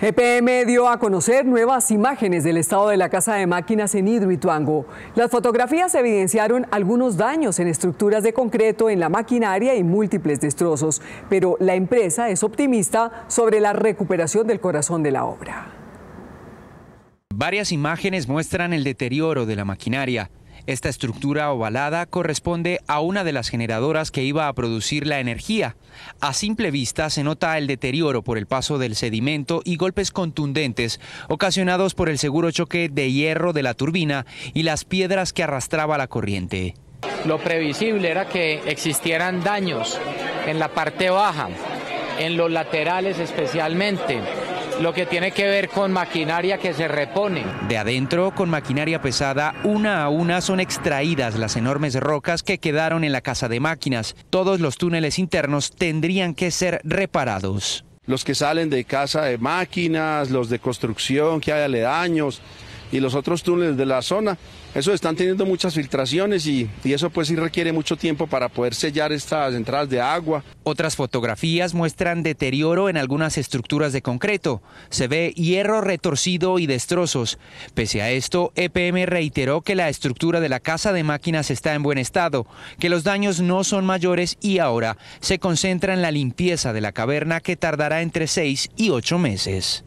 EPM dio a conocer nuevas imágenes del estado de la casa de máquinas en Hidroituango. Las fotografías evidenciaron algunos daños en estructuras de concreto, en la maquinaria y múltiples destrozos, pero la empresa es optimista sobre la recuperación del corazón de la obra. Varias imágenes muestran el deterioro de la maquinaria, esta estructura ovalada corresponde a una de las generadoras que iba a producir la energía. A simple vista se nota el deterioro por el paso del sedimento y golpes contundentes ocasionados por el seguro choque de hierro de la turbina y las piedras que arrastraba la corriente. Lo previsible era que existieran daños en la parte baja, en los laterales especialmente lo que tiene que ver con maquinaria que se repone. De adentro, con maquinaria pesada, una a una son extraídas las enormes rocas que quedaron en la casa de máquinas. Todos los túneles internos tendrían que ser reparados. Los que salen de casa de máquinas, los de construcción que hay aledaños, y los otros túneles de la zona. Eso están teniendo muchas filtraciones y, eso pues sí requiere mucho tiempo para poder sellar estas entradas de agua. Otras fotografías muestran deterioro en algunas estructuras de concreto. Se ve hierro retorcido y destrozos. Pese a esto, EPM reiteró que la estructura de la casa de máquinas está en buen estado, que los daños no son mayores y ahora se concentra en la limpieza de la caverna que tardará entre seis y ocho meses.